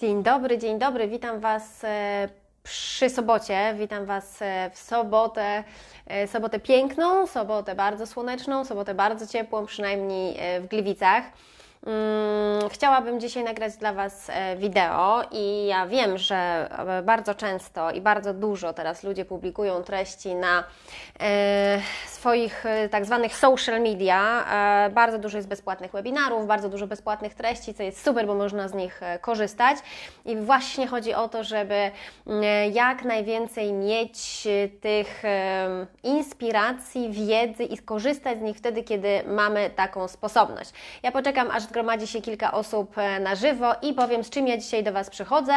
Dzień dobry, dzień dobry, witam Was e, przy sobocie. Witam Was e, w sobotę, e, sobotę piękną, sobotę bardzo słoneczną, sobotę bardzo ciepłą, przynajmniej w Gliwicach. Mm, chciałabym dzisiaj nagrać dla Was e, wideo i ja wiem, że e, bardzo często i bardzo dużo teraz ludzie publikują treści na e, swoich tak zwanych social media. Bardzo dużo jest bezpłatnych webinarów, bardzo dużo bezpłatnych treści, co jest super, bo można z nich korzystać. I właśnie chodzi o to, żeby mm, jak najwięcej mieć tych inspiracji, wiedzy i skorzystać z nich wtedy, kiedy mamy taką sposobność. Ja poczekam, aż zgromadzi się kilka osób e, na żywo i powiem, z czym ja dzisiaj do Was przychodzę.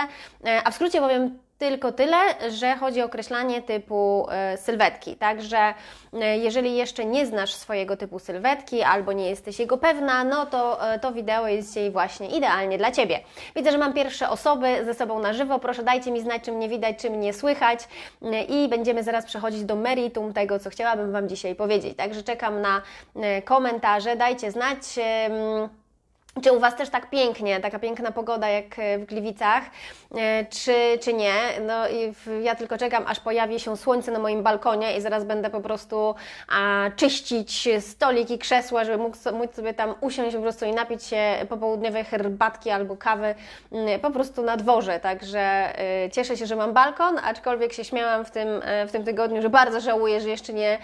E, a w skrócie powiem tylko tyle, że chodzi o określanie typu e, sylwetki. Także jeżeli jeszcze nie znasz swojego typu sylwetki albo nie jesteś jego pewna, no to to wideo jest dzisiaj właśnie idealnie dla Ciebie. Widzę, że mam pierwsze osoby ze sobą na żywo. Proszę dajcie mi znać, czy mnie widać, czy mnie słychać i będziemy zaraz przechodzić do meritum tego, co chciałabym Wam dzisiaj powiedzieć. Także czekam na komentarze, dajcie znać. Czy u Was też tak pięknie, taka piękna pogoda jak e, w Gliwicach, e, czy, czy nie? No i ja tylko czekam, aż pojawi się słońce na moim balkonie i zaraz będę po prostu a, czyścić stolik i krzesła, żeby mógł, móc sobie tam usiąść po prostu i napić się popołudniowej herbatki albo kawy mm, po prostu na dworze. Także e, cieszę się, że mam balkon, aczkolwiek się śmiałam w tym, w tym tygodniu, że bardzo żałuję, że jeszcze nie,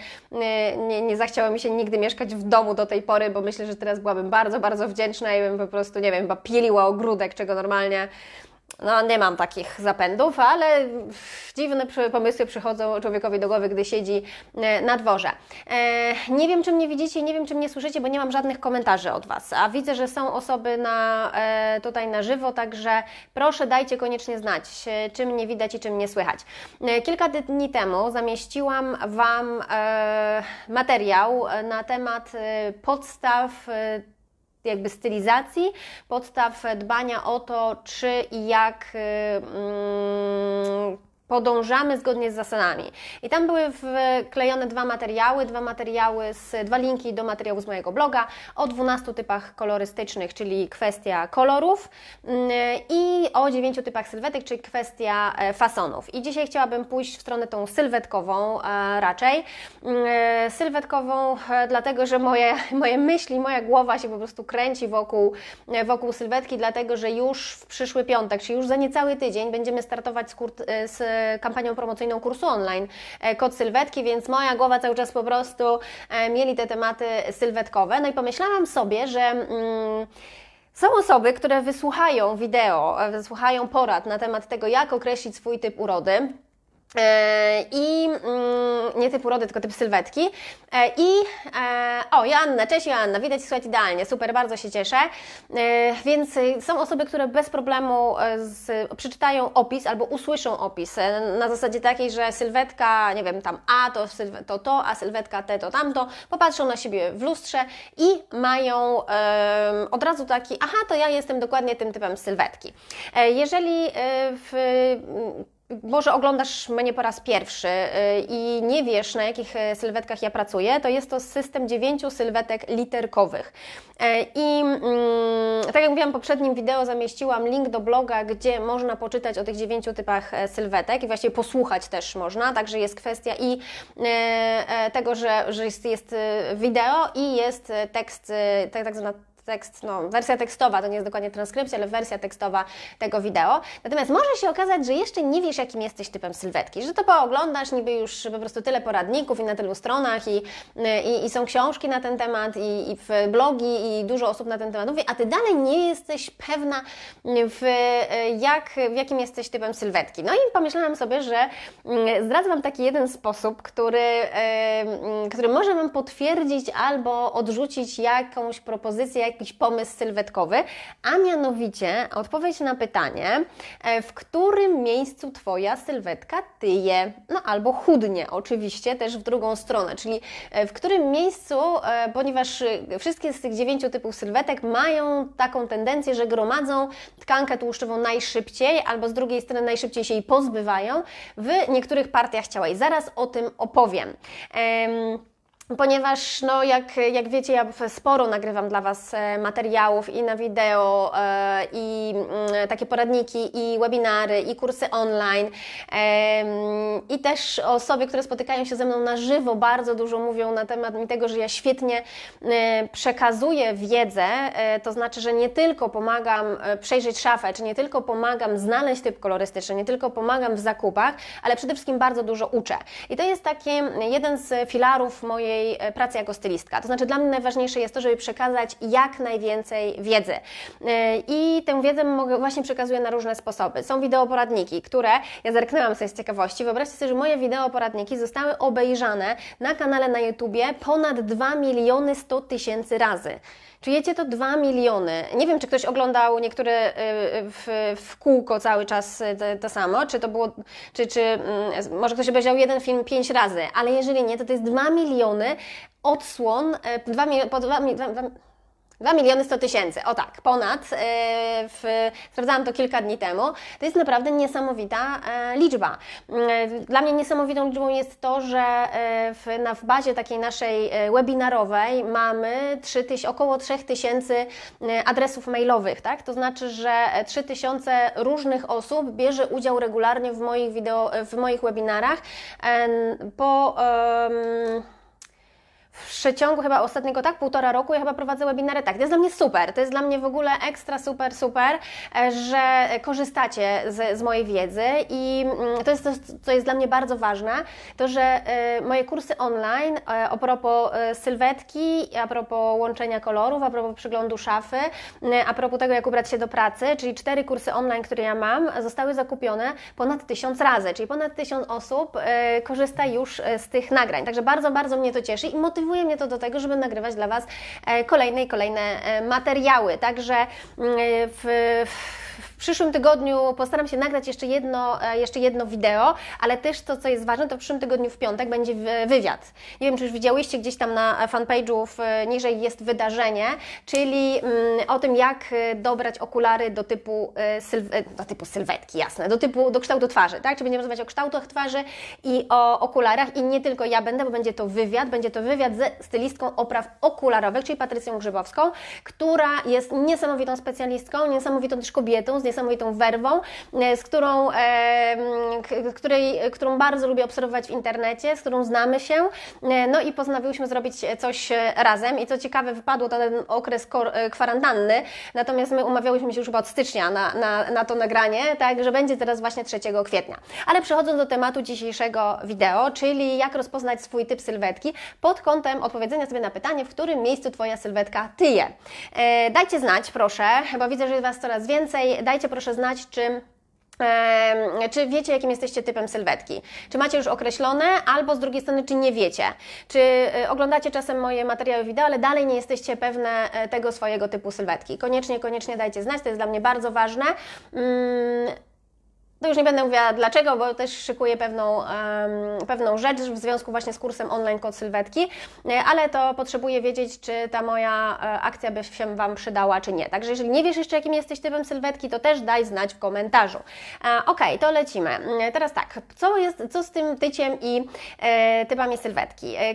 nie, nie zachciało mi się nigdy mieszkać w domu do tej pory, bo myślę, że teraz byłabym bardzo, bardzo wdzięczna i bym po prostu, nie wiem, chyba pieliła ogródek, czego normalnie no, nie mam takich zapędów, ale dziwne pomysły przychodzą człowiekowi do głowy, gdy siedzi e, na dworze. E, nie wiem, czy mnie widzicie, nie wiem, czy mnie słyszycie, bo nie mam żadnych komentarzy od Was, a widzę, że są osoby na, e, tutaj na żywo, także proszę, dajcie koniecznie znać, czy mnie widać i czy mnie słychać. Kilka dni temu zamieściłam Wam materiał na temat podstaw jakby stylizacji, podstaw dbania o to, czy i jak y, mm, podążamy zgodnie z zasadami. I tam były wklejone dwa materiały, dwa materiały z, dwa linki do materiału z mojego bloga o 12 typach kolorystycznych, czyli kwestia kolorów mm, i o 9 typach sylwetek, czyli kwestia e, fasonów. I dzisiaj chciałabym pójść w stronę tą sylwetkową e, raczej. Mm, e, sylwetkową dlatego, że moje, moje myśli, moja głowa się po prostu kręci wokół, wokół sylwetki, dlatego, że już w przyszły piątek, czyli już za niecały tydzień będziemy startować z, kurt, z kampanią promocyjną kursu online e, Kod Sylwetki, więc moja głowa cały czas po prostu e, mieli te tematy sylwetkowe. No i pomyślałam sobie, że. Mm, są osoby, które wysłuchają wideo, e, wysłuchają porad na temat tego, jak określić swój typ urody, E, I mm, nie typ urody, tylko typ sylwetki. E, I e, o, Joanna, cześć Joanna, widać, słychać idealnie, super, bardzo się cieszę. Więc y, są osoby, które bez problemu z, przeczytają opis albo usłyszą opis na zasadzie takiej, że sylwetka, nie wiem, tam A to to, to a sylwetka T to tamto, popatrzą na siebie w lustrze i mają od razu taki, aha, to ja jestem dokładnie tym typem sylwetki. Jeżeli w może oglądasz mnie po raz pierwszy y, i nie wiesz, na jakich y, sylwetkach ja pracuję, to jest to system dziewięciu sylwetek literkowych. E, I mm, tak jak mówiłam w poprzednim wideo, zamieściłam link do bloga, gdzie można poczytać o tych dziewięciu typach e, sylwetek i właściwie posłuchać też można, także jest kwestia i e, tego, że, że jest, jest y, wideo i jest tekst, tak, tak zwana tekst, no, wersja tekstowa, to nie jest dokładnie transkrypcja, ale wersja tekstowa tego wideo. Natomiast może się okazać, że jeszcze nie wiesz, jakim jesteś typem sylwetki, że to pooglądasz niby już po prostu tyle poradników i na tylu stronach i, y, i, i są książki na ten temat i, i blogi i dużo osób na ten temat mówi, a Ty dalej nie jesteś pewna y, w, y, jak, w jakim jesteś typem sylwetki. No i pomyślałam sobie, że zdradzę Wam taki jeden sposób, który, który może Wam potwierdzić albo odrzucić jakąś propozycję, jakiś pomysł sylwetkowy, a mianowicie odpowiedź na pytanie, e, w którym miejscu Twoja sylwetka tyje, no albo chudnie, oczywiście też w drugą stronę, czyli e, w którym miejscu, e, ponieważ wszystkie z tych dziewięciu typów sylwetek mają taką tendencję, że gromadzą tkankę tłuszczową najszybciej, albo z drugiej strony najszybciej się jej pozbywają w niektórych partiach ciała. I zaraz o tym opowiem. Um, Ponieważ, no, jak, jak wiecie, ja sporo nagrywam dla Was e, materiałów i na wideo, e, i mm, takie poradniki, i webinary, i kursy online. I też osoby, które spotykają się ze mną na żywo, bardzo dużo mówią na temat mi tego, że ja świetnie e, przekazuję wiedzę. To znaczy, że nie tylko pomagam przejrzeć szafę, czy nie tylko pomagam znaleźć typ kolorystyczny, nie tylko pomagam w zakupach, ale przede wszystkim bardzo dużo uczę. I to jest taki jeden z filarów mojej E, pracy jako stylistka. To znaczy, dla mnie najważniejsze jest to, żeby przekazać jak najwięcej wiedzy. E, I tę wiedzę mogę, właśnie przekazuję na różne sposoby. Są wideoporadniki, które ja zerknęłam sobie z ciekawości. Wyobraźcie sobie, że moje wideoporadniki zostały obejrzane na kanale na YouTubie ponad 2 miliony 100 tysięcy razy. Czujecie to 2 miliony. Nie wiem, czy ktoś oglądał niektóre y, y, w, w kółko cały czas y, to, to, samo, czy to było, czy, czy mm, może ktoś obejrzał jeden film 5 razy, ale jeżeli nie, to to jest 2 miliony odsłon, 2 miliony, po miliony, 2 miliony 100 tysięcy, o tak, ponad, y, w, sprawdzałam to kilka dni temu, to jest naprawdę niesamowita e, liczba. Y, dla mnie niesamowitą liczbą jest to, że e, w, na, w bazie takiej naszej e, webinarowej mamy 3 tyś, około 3 tysięcy adresów mailowych, tak? to znaczy, że 3 tysiące różnych osób bierze udział regularnie w moich, wideo, w moich webinarach po... Yy, w przeciągu chyba ostatniego tak półtora roku ja chyba prowadzę webinary tak. To jest dla mnie super, to jest dla mnie w ogóle ekstra super, super, e, że korzystacie z, z mojej wiedzy i mm, to jest to, co jest dla mnie bardzo ważne, to że e, moje kursy online e, a propos sylwetki, a propos łączenia kolorów, a propos przyglądu szafy, a propos tego jak ubrać się do pracy, czyli cztery kursy online, które ja mam, zostały zakupione ponad tysiąc razy, czyli ponad tysiąc osób korzysta już z tych nagrań. Także bardzo, bardzo mnie to cieszy i motywuje motywuje mnie to do tego, żeby nagrywać dla Was e, kolejne i kolejne e, materiały. Także mm, e, w, w w przyszłym tygodniu postaram się nagrać jeszcze jedno, e, jeszcze jedno wideo, ale też to, co jest ważne, to w przyszłym tygodniu w piątek będzie wywiad. Nie wiem, czy już widziałyście gdzieś tam na e, fanpage'u, e, niżej jest wydarzenie, czyli mm, o tym, jak dobrać okulary do typu, do typu sylwetki, jasne, do typu, do kształtu twarzy, tak? Czy będziemy rozmawiać o kształtach twarzy i o okularach i nie tylko ja będę, bo będzie to wywiad, będzie to wywiad ze stylistką opraw okularowych, czyli Patrycją Grzybowską, która jest niesamowitą specjalistką, niesamowitą też kobietą, niesamowitą werwą, e, z którą, e, której, którą bardzo lubię obserwować w internecie, z którą znamy się, e, no i postanowiłyśmy zrobić coś razem i co ciekawe wypadło to ten okres kwarantanny, natomiast my umawiałyśmy się już chyba od stycznia na, na, na to nagranie, także będzie teraz właśnie 3 kwietnia. Ale przechodząc do tematu dzisiejszego wideo, czyli jak rozpoznać swój typ sylwetki pod kątem odpowiedzenia sobie na pytanie, w którym miejscu Twoja sylwetka tyje. E, dajcie znać proszę, bo widzę, że jest Was coraz więcej, dajcie dajcie proszę znać, czy czy wiecie, jakim jesteście typem sylwetki? Czy macie już określone, albo z drugiej strony, czy nie wiecie? Czy y, oglądacie czasem moje materiały wideo, ale dalej nie jesteście pewne e, tego swojego typu sylwetki? Koniecznie, koniecznie dajcie znać, to jest dla mnie bardzo ważne. Mm, już nie będę mówiła dlaczego, bo też szykuję pewną, um, pewną rzecz w związku właśnie z kursem online kod sylwetki, e, ale to potrzebuję wiedzieć, czy ta moja e, akcja by się Wam przydała, czy nie. Także jeżeli nie wiesz jeszcze, jakim jesteś typem sylwetki, to też daj znać w komentarzu. E, ok, to lecimy. E, teraz tak, co, jest, co z tym tyciem i e, typami sylwetki? E,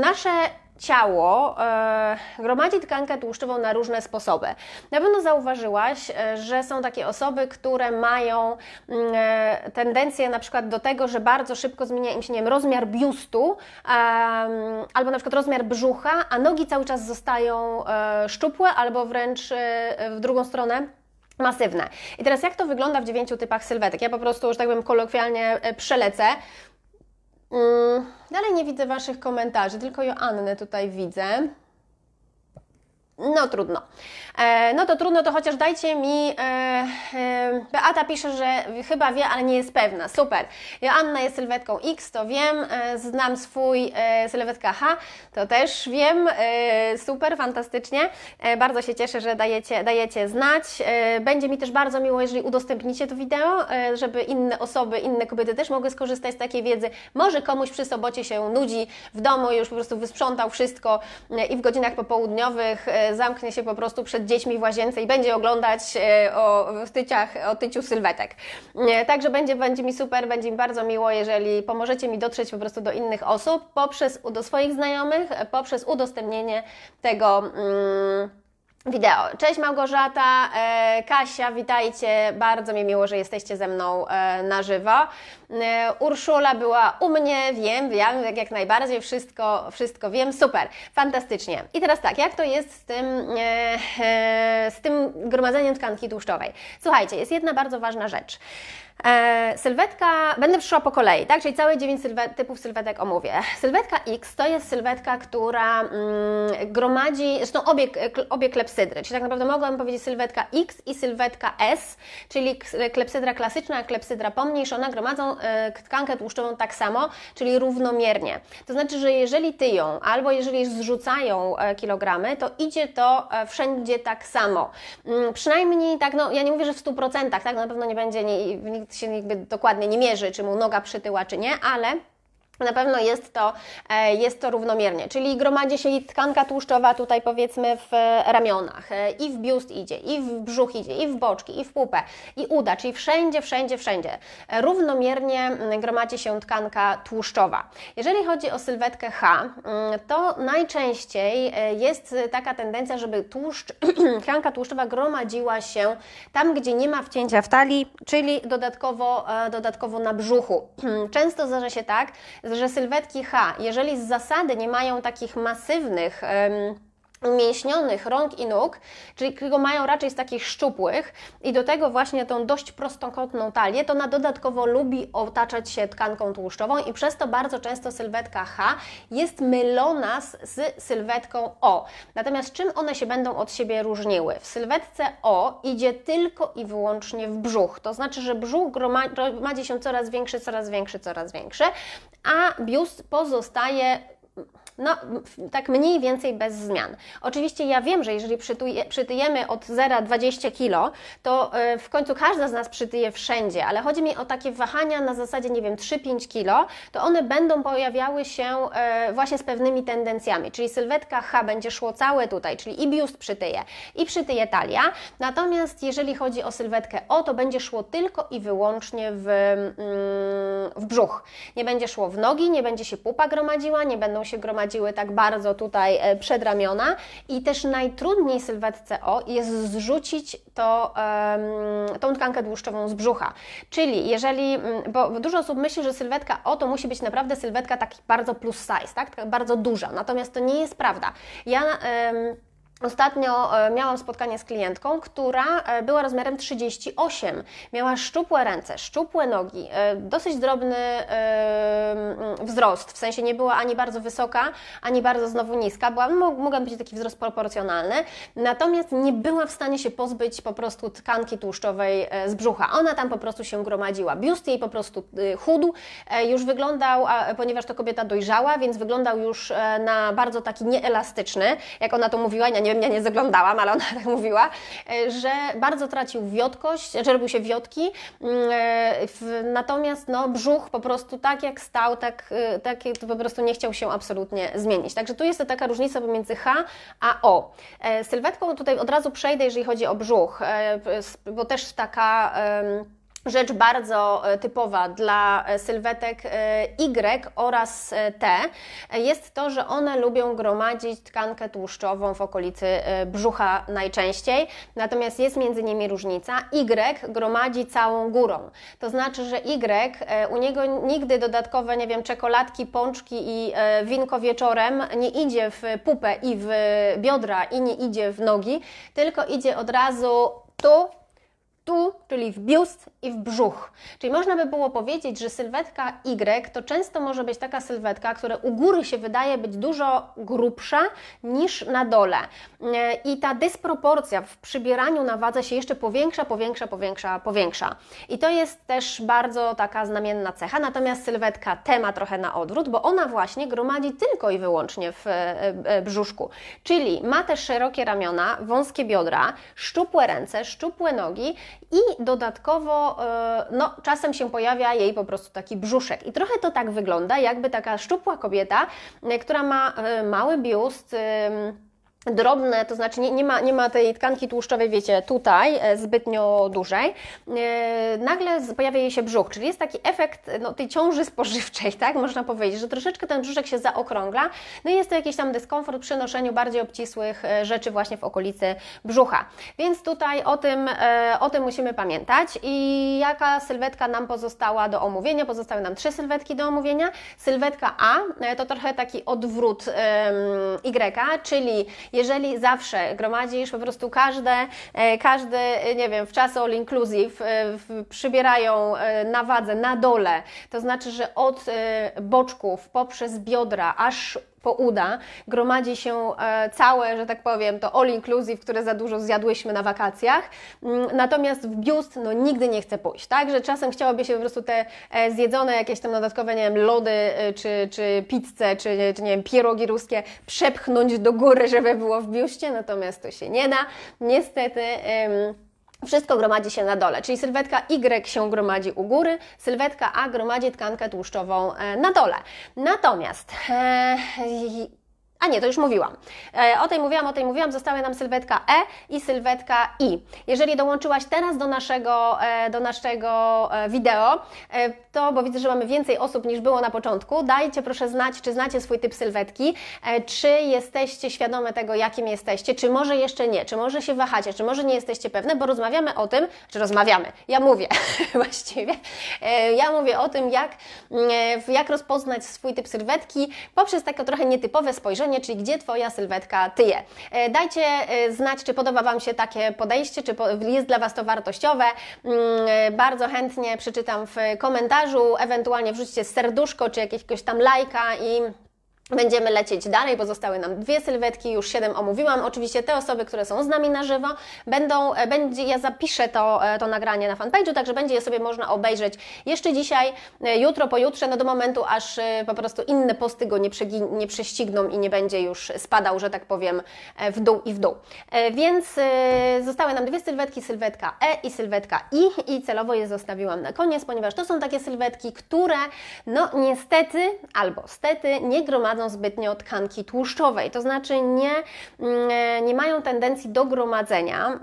nasze ciało e, gromadzi tkankę tłuszczową na różne sposoby. Na pewno zauważyłaś, e, że są takie osoby, które mają mm, e, tendencję na przykład do tego, że bardzo szybko zmienia im się nie wiem, rozmiar biustu e, albo na przykład rozmiar brzucha, a nogi cały czas zostają e, szczupłe albo wręcz e, w drugą stronę masywne. I teraz jak to wygląda w dziewięciu typach sylwetek? Ja po prostu, że tak bym kolokwialnie przelecę. Mm, dalej nie widzę Waszych komentarzy, tylko Joannę tutaj widzę no trudno. E, no to trudno, to chociaż dajcie mi. E, e, Beata pisze, że chyba wie, ale nie jest pewna. Super. Joanna jest sylwetką X, to wiem. E, znam swój e, sylwetka H, to też wiem. E, super, fantastycznie. E, bardzo się cieszę, że dajecie, dajecie znać. E, będzie mi też bardzo miło, jeżeli udostępnicie to wideo, e, żeby inne osoby, inne kobiety też mogły skorzystać z takiej wiedzy. Może komuś przy sobocie się nudzi w domu, już po prostu wysprzątał wszystko e, i w godzinach popołudniowych e, zamknie się po prostu przed dziećmi w łazience i będzie oglądać e, o tyciach, o tyciu sylwetek. E, także będzie, będzie mi super, będzie mi bardzo miło, jeżeli pomożecie mi dotrzeć po prostu do innych osób poprzez do swoich znajomych, e, poprzez udostępnienie tego. Mm, wideo. Cześć Małgorzata, e, Kasia, witajcie. Bardzo mi miło, że jesteście ze mną e, na żywo. E, Urszula była u mnie, wiem, wiem, jak najbardziej, wszystko, wszystko wiem, super, fantastycznie. I teraz tak, jak to jest z tym, z tym gromadzeniem tkanki tłuszczowej? Słuchajcie, jest jedna bardzo ważna rzecz. E, sylwetka, będę przyszła po kolei, tak? Czyli całe 9 sylwet, typów sylwetek omówię. Sylwetka X to jest sylwetka, która mm, gromadzi, zresztą obie, obie klepsydry, czyli tak naprawdę mogłabym powiedzieć sylwetka X i sylwetka S, czyli e, klepsydra klasyczna, a klepsydra pomniejszona gromadzą e, tkankę tłuszczową tak samo, czyli równomiernie. To znaczy, że jeżeli ty ją, albo jeżeli zrzucają e, kilogramy, to idzie to e, wszędzie tak samo. Mm, przynajmniej tak, no ja nie mówię, że w 100%, tak? Na pewno nie będzie nie, nikt się jakby dokładnie nie mierzy, czy mu noga przytyła, czy nie, ale na pewno jest to, e, jest to równomiernie, czyli gromadzi się tkanka tłuszczowa tutaj powiedzmy w ramionach, e, i w biust idzie, i w brzuch idzie, i w boczki, i w pupę, i uda, czyli wszędzie, wszędzie, wszędzie. E, równomiernie mm, gromadzi się tkanka tłuszczowa. Jeżeli chodzi o sylwetkę H, mm, to najczęściej jest taka tendencja, żeby tłuszcz, tkanka tłuszczowa gromadziła się tam, gdzie nie ma wcięcia w talii, czyli dodatkowo, dodatkowo na brzuchu. Często zdarza się tak, że sylwetki H, jeżeli z zasady nie mają takich masywnych, umięśnionych rąk i nóg, czyli którego mają raczej z takich szczupłych i do tego właśnie tą dość prostokątną talię, to ona dodatkowo lubi otaczać się tkanką tłuszczową i przez to bardzo często sylwetka H jest mylona z, z sylwetką O. Natomiast czym one się będą od siebie różniły? W sylwetce O idzie tylko i wyłącznie w brzuch, to znaczy, że brzuch gromadzi się coraz większy, coraz większy, coraz większy, a biust pozostaje no, tak mniej więcej bez zmian. Oczywiście ja wiem, że jeżeli przytuje, przytyjemy od zera 20 kilo, to e, w końcu każda z nas przytyje wszędzie, ale chodzi mi o takie wahania na zasadzie, nie wiem, 3-5 kilo, to one będą pojawiały się e, właśnie z pewnymi tendencjami, czyli sylwetka H będzie szło całe tutaj, czyli i biust przytyje, i przytyje talia, natomiast jeżeli chodzi o sylwetkę O, to będzie szło tylko i wyłącznie w, mm, w brzuch. Nie będzie szło w nogi, nie będzie się pupa gromadziła, nie będą się gromadziły tak bardzo tutaj e, przedramiona. I też najtrudniej sylwetce O jest zrzucić to, tą tkankę tłuszczową z brzucha. Czyli jeżeli, bo dużo osób myśli, że sylwetka O to musi być naprawdę sylwetka taki bardzo plus size, tak? bardzo duża. Natomiast to nie jest prawda. Ja. Ostatnio e, miałam spotkanie z klientką, która e, była rozmiarem 38. Miała szczupłe ręce, szczupłe nogi, e, dosyć drobny mm, wzrost, w sensie nie była ani bardzo wysoka, ani bardzo znowu niska. Była, mogła być taki wzrost proporcjonalny, natomiast nie była w stanie się pozbyć po prostu tkanki tłuszczowej z brzucha. Ona tam po prostu się gromadziła. Biust jej po prostu y, chudł, już wyglądał, ponieważ to kobieta dojrzała, więc wyglądał już na bardzo taki nieelastyczny, jak ona to mówiła, ja nie ziemia, nie zaglądałam, ale ona tak mówiła, e, że bardzo tracił wiotkość, znaczy, że robił się wiotki, mm, e, natomiast no, brzuch po prostu tak jak stał, tak, e, tak po prostu nie chciał się absolutnie zmienić. Także tu jest to taka różnica pomiędzy H a O. Sylwetką tutaj od razu przejdę, jeżeli chodzi o brzuch, bo też taka rzecz bardzo e, typowa dla e, sylwetek e, Y oraz T jest to, że one lubią gromadzić tkankę tłuszczową w okolicy brzucha najczęściej, natomiast jest między nimi różnica. Y gromadzi całą górą, to znaczy, że Y u niego nigdy dodatkowe, nie wiem, czekoladki, pączki i winko wieczorem nie idzie w pupę i w biodra i nie idzie w nogi, tylko idzie od razu tu tu, czyli w biust i w brzuch. Czyli można by było powiedzieć, że sylwetka Y to często może być taka sylwetka, która u góry się wydaje być dużo grubsza niż na dole. E, I ta dysproporcja w przybieraniu na wadze się jeszcze powiększa, powiększa, powiększa, powiększa. I to jest też bardzo taka znamienna cecha. Natomiast sylwetka T ma trochę na odwrót, bo ona właśnie gromadzi tylko i wyłącznie w e, e, brzuszku. Czyli ma też szerokie ramiona, wąskie biodra, szczupłe ręce, szczupłe nogi, i dodatkowo e, no, czasem się pojawia jej po prostu taki brzuszek. I trochę to tak wygląda, jakby taka szczupła kobieta, e, która ma e, mały biust, drobne, to znaczy nie, nie, ma, nie ma tej tkanki tłuszczowej, wiecie, tutaj e, zbytnio dużej, e, nagle pojawia jej się brzuch, czyli jest taki efekt no, tej ciąży spożywczej, tak, można powiedzieć, że troszeczkę ten brzuszek się zaokrągla, no i jest to jakiś tam dyskomfort przy noszeniu bardziej obcisłych e, rzeczy właśnie w okolicy brzucha. Więc tutaj o tym, o tym musimy pamiętać i jaka sylwetka nam pozostała do omówienia, pozostały nam trzy sylwetki do omówienia. Sylwetka A to trochę taki odwrót Y, czyli jeżeli zawsze gromadzisz po prostu każde, e, każdy, e, nie wiem, w czasie all inclusive e, przybierają na wadze, na dole, to znaczy, że od boczków poprzez biodra aż po uda gromadzi się e, całe, że tak powiem, to all inclusive, które za dużo zjadłyśmy na wakacjach, mm, natomiast w biust no nigdy nie chce pójść, tak, że czasem chciałoby się po prostu te e, zjedzone jakieś tam dodatkowe, nie wiem, lody, e, czy, czy pizzę, czy, czy nie wiem, pierogi ruskie przepchnąć do góry, żeby było w biuście, natomiast to się nie da, niestety... Wszystko gromadzi się na dole, czyli sylwetka Y się gromadzi u góry, sylwetka A gromadzi tkankę tłuszczową e, na dole. Natomiast e, a nie, to już mówiłam. E, o tej mówiłam, o tej mówiłam. Zostały nam sylwetka E i sylwetka I. Jeżeli dołączyłaś teraz do naszego, e, do naszego e, wideo, to bo widzę, że mamy więcej osób niż było na początku, dajcie proszę znać, czy znacie swój typ sylwetki, czy jesteście świadome tego, jakim jesteście, czy może jeszcze nie, czy może się wahacie, czy może nie jesteście pewne, bo rozmawiamy o tym, czy rozmawiamy, ja mówię właściwie, ja mówię o tym, jak, mm, jak rozpoznać swój typ sylwetki poprzez takie trochę nietypowe spojrzenie pytanie, czyli gdzie Twoja sylwetka tyje. E, dajcie e, znać, czy podoba Wam się takie podejście, czy jest dla Was to wartościowe. Mm, e, bardzo chętnie przeczytam w komentarzu, ewentualnie wrzućcie serduszko, czy jakiegoś tam lajka i Będziemy lecieć dalej, pozostały nam dwie sylwetki, już siedem omówiłam. Oczywiście te osoby, które są z nami na żywo, będą, e, będzie, ja zapiszę to, e, to nagranie na fanpage'u, także będzie je sobie można obejrzeć jeszcze dzisiaj, e, jutro, pojutrze, no do momentu, aż po prostu inne posty go nie, nie prześcigną i nie będzie już spadał, że tak powiem, w dół i w dół. Więc zostały nam dwie sylwetki, sylwetka E i sylwetka I i celowo je zostawiłam na koniec, ponieważ to są takie sylwetki, które no niestety albo stety nie gromadzą zależną zbytnio od tkanki tłuszczowej, to znaczy nie, mm, nie mają tendencji do gromadzenia, mm,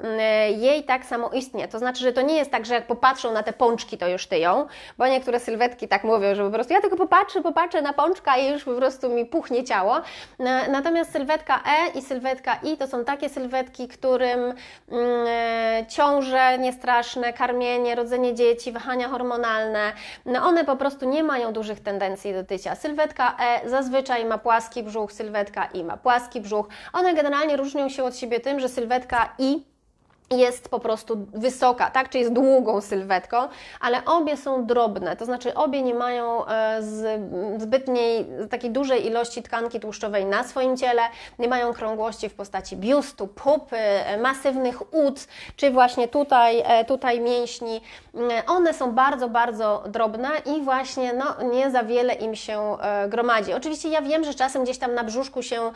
jej tak samo istnie. To znaczy, że to nie jest tak, że jak popatrzą na te pączki, to już tyją, bo niektóre sylwetki tak mówią, że po prostu ja tylko popatrzę, popatrzę na pączka i już po prostu mi puchnie ciało. Natomiast sylwetka E i sylwetka I to są takie sylwetki, którym mm, ciąże niestraszne, karmienie, rodzenie dzieci, wahania hormonalne, no one po prostu nie mają dużych tendencji do tycia. Sylwetka E zazwyczaj ma płaski brzuch, sylwetka I ma płaski brzuch. One generalnie różnią się od siebie tym, że sylwetka I jest po prostu wysoka, tak? Czyli jest długą sylwetką, ale obie są drobne, to znaczy obie nie mają e, z, zbytniej takiej dużej ilości tkanki tłuszczowej na swoim ciele, nie mają krągłości w postaci biustu, pupy, e, masywnych ud, czy właśnie tutaj, e, tutaj mięśni. Mm, one są bardzo, bardzo drobne i właśnie no, nie za wiele im się gromadzi. Oczywiście ja wiem, że czasem gdzieś tam na brzuszku się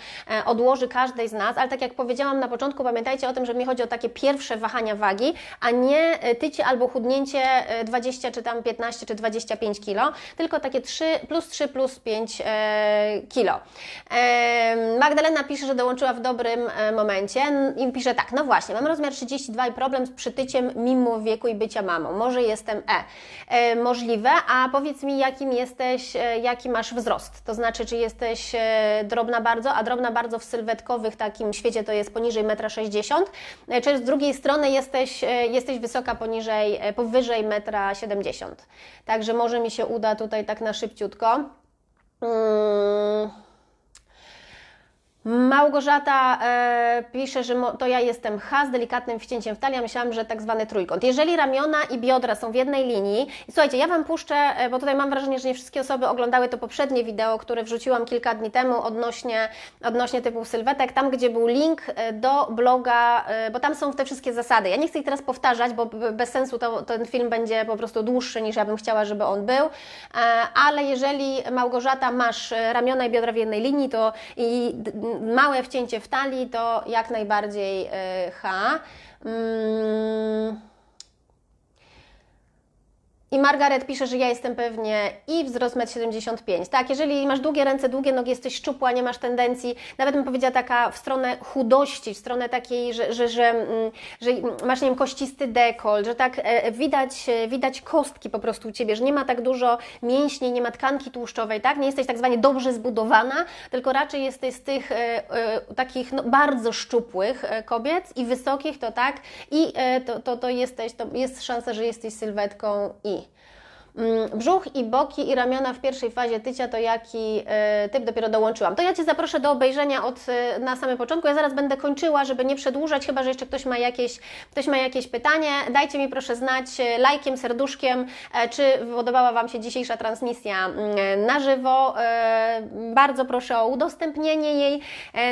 odłoży każdej z nas, ale tak jak powiedziałam na początku, pamiętajcie o tym, że mi chodzi o takie pierwsze największe wahania wagi, a nie e, tycie albo chudnięcie 20 e, czy tam 15 czy 25 kg, tylko takie 3 plus 3 plus 5 e, kg. Magdalena pisze, że dołączyła w dobrym momencie i pisze tak, no właśnie, mam rozmiar 32 i problem z przytyciem mimo wieku i bycia mamą. Może jestem E. e możliwe, a powiedz mi, jakim jesteś, jaki masz wzrost? To znaczy, czy jesteś drobna bardzo, a drobna bardzo w sylwetkowych takim świecie to jest poniżej 1,60 m, czy z drugiej drugiej strony jesteś, e, jesteś wysoka poniżej, e, powyżej 1,70 m. Także może mi się uda tutaj tak na szybciutko. Yy Małgorzata e, pisze, że to ja jestem H z delikatnym wcięciem w talię, myślałam, że tak zwany trójkąt. Jeżeli ramiona i biodra są w jednej linii, i słuchajcie, ja Wam puszczę, e, bo tutaj mam wrażenie, że nie wszystkie osoby oglądały to poprzednie wideo, które wrzuciłam kilka dni temu odnośnie, odnośnie typu sylwetek, tam gdzie był link e, do bloga, e, bo tam są te wszystkie zasady. Ja nie chcę ich teraz powtarzać, bo bez sensu to, ten film będzie po prostu dłuższy niż ja bym chciała, żeby on był, ale jeżeli Małgorzata masz ramiona i biodra w jednej linii, to i małe wcięcie w talii to jak najbardziej y, H. Mm. I Margaret pisze, że ja jestem pewnie i wzrost 1,75 m. Tak, jeżeli masz długie ręce, długie nogi, jesteś szczupła, nie masz tendencji, nawet bym powiedziała taka w stronę chudości, w stronę takiej, że, że, że, mm, że masz, nie wiem, kościsty dekol, że tak e, e, widać, e, widać kostki po prostu u Ciebie, że nie ma tak dużo mięśni, nie ma tkanki tłuszczowej, tak? Nie jesteś tak zwanie dobrze zbudowana, tylko raczej jesteś z tych takich no, bardzo szczupłych kobiet i wysokich, to tak, i to, to, to jesteś, to jest szansa, że jesteś sylwetką i. Mm, brzuch i boki i ramiona w pierwszej fazie tycia, to jaki e, typ dopiero dołączyłam. To ja Cię zaproszę do obejrzenia od, e, na samym początku. Ja zaraz będę kończyła, żeby nie przedłużać, chyba że jeszcze ktoś ma jakieś, ktoś ma jakieś pytanie. Dajcie mi proszę znać e, lajkiem, serduszkiem, czy podobała Wam się dzisiejsza transmisja mm, na żywo. Bardzo proszę o udostępnienie jej.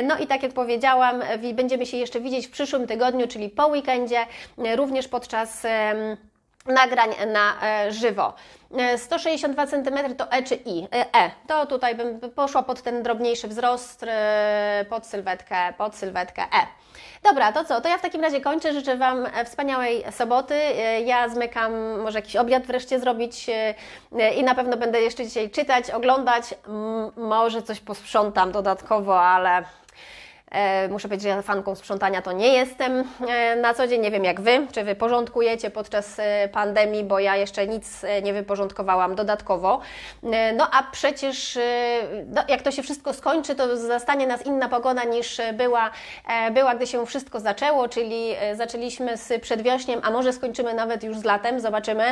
No i tak jak powiedziałam, będziemy się jeszcze widzieć w przyszłym tygodniu, czyli po weekendzie, również podczas nagrań na e, żywo. 162 e, cm to E czy I? E, e. To tutaj bym poszła pod ten drobniejszy wzrost, pod sylwetkę, pod sylwetkę E. Dobra, to co? To ja w takim razie kończę. Życzę Wam wspaniałej soboty. Ja zmykam, może jakiś obiad wreszcie zrobić i na pewno będę jeszcze dzisiaj czytać, oglądać. Może coś posprzątam dodatkowo, ale E, muszę powiedzieć, że fanką sprzątania to nie jestem e, na co dzień. Nie wiem jak Wy, czy Wy porządkujecie podczas e, pandemii, bo ja jeszcze nic nie wyporządkowałam dodatkowo. No a przecież no, jak to się wszystko skończy, to zastanie nas inna pogoda niż była, była, gdy się wszystko zaczęło, czyli zaczęliśmy z przedwiośniem, a może skończymy nawet już z latem, zobaczymy.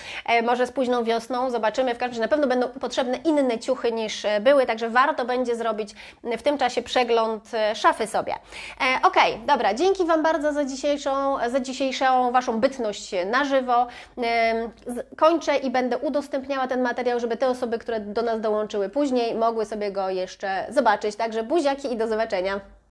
może z późną wiosną, zobaczymy. W każdym razie na pewno będą potrzebne inne ciuchy niż były, także warto będzie zrobić w tym czasie przegląd szafy sobie. E, ok, dobra, dzięki Wam bardzo za dzisiejszą, za dzisiejszą Waszą bytność na żywo. E, kończę i będę udostępniała ten materiał, żeby te osoby, które do nas dołączyły później, mogły sobie go jeszcze zobaczyć. Także buziaki i do zobaczenia.